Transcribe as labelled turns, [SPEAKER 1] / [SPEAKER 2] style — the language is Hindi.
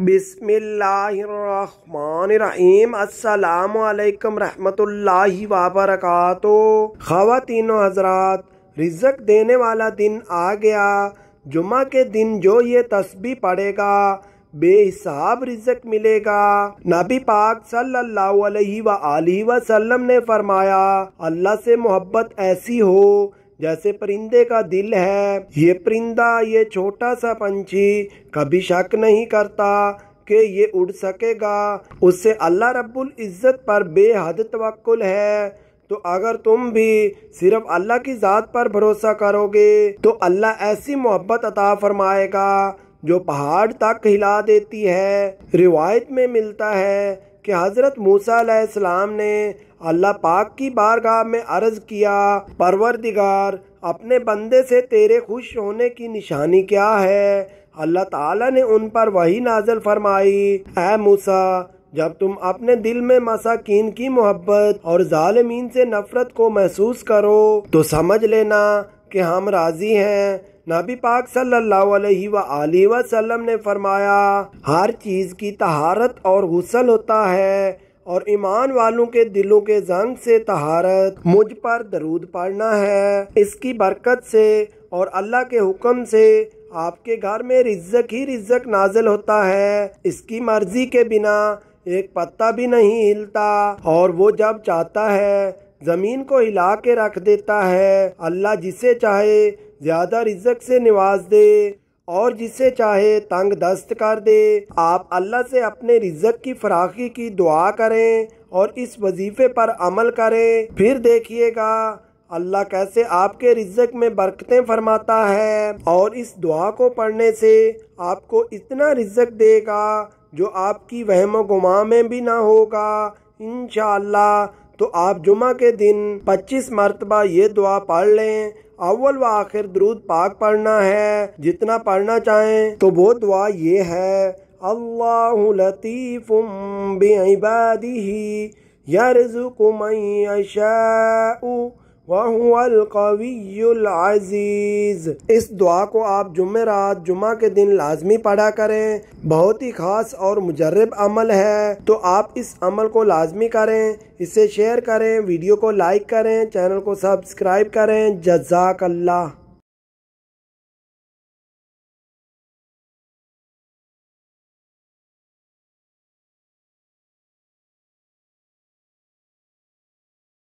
[SPEAKER 1] बिस्मिल्लाहिर्रहमानिर्रहीम अस्सलाम वालेकुम रहमतुल्लाहि हजरात रिजक देने वाला दिन आ गया जुमा के दिन जो ये तस्बी पड़ेगा बेहिसाब रिजक मिलेगा नबी पाक सल्लल्लाहु अलैहि व वसल्लम ने फरमाया अल्लाह से मोहब्बत ऐसी हो जैसे परिंदे का दिल है ये परिंदा ये छोटा सा पंछी कभी शक नहीं करता कि ये उड़ सकेगा उससे अल्लाह रब्बुल इज़्ज़त पर बेहद तवक्ल है तो अगर तुम भी सिर्फ अल्लाह की ज़ात पर भरोसा करोगे तो अल्लाह ऐसी मोहब्बत अता फरमाएगा जो पहाड़ तक हिला देती है रिवायत में मिलता है कि हज़रत मूसा ने अल्लाह पाक की बारगाह में अर्ज किया परवरदिगार अपने बंदे से तेरे खुश होने की निशानी क्या है अल्लाह ताला ने उन पर वही नाजल फरमाई ए मूसा जब तुम अपने दिल में मसाकिन की मोहब्बत और जालमीन से नफरत को महसूस करो तो समझ लेना कि हम राज़ी हैं नबी पाक सल्लल्लाहु अलैहि सल्ला वसल्लम ने फरमाया हर चीज़ की तहारत और गसल होता है और ईमान वालों के दिलों के जंग से तहारत मुझ पर दरूद पढ़ना है इसकी बरकत से और अल्लाह के हुक्म से आपके घर में रिज्जक ही रिज्जत नाजल होता है इसकी मर्जी के बिना एक पत्ता भी नहीं हिलता और वो जब चाहता है ज़मीन को हिला के रख देता है अल्लाह जिसे चाहे ज़्यादा रिजक से निवाज दे और जिसे चाहे तंग दस्त कर दे आप अल्लाह से अपने रिजक की फराखी की दुआ करें और इस वजीफे पर अमल करें फिर देखिएगा अल्लाह कैसे आपके रिजक में बरकतें फरमाता है और इस दुआ को पढ़ने से आपको इतना रिजक देगा जो आपकी वहम गुमा में भी ना होगा इन तो आप जुमा के दिन 25 मरतबा ये दुआ पढ़ लें अव्वल व आखिर द्रूद पाक पढ़ना है जितना पढ़ना चाहें तो वो दुआ ये है अल्लाह लतीफ़ुम बेबादी यरजुकुम वहुअलकवीज़ इस दुआ को आप जुम्मे रात जुमा के दिन लाजमी पढ़ा करें बहुत ही खास और मुजरब अमल है तो आप इस अमल को लाजमी करें इसे शेयर करें वीडियो को लाइक करें चैनल को सब्सक्राइब करें जजाक अल्लाह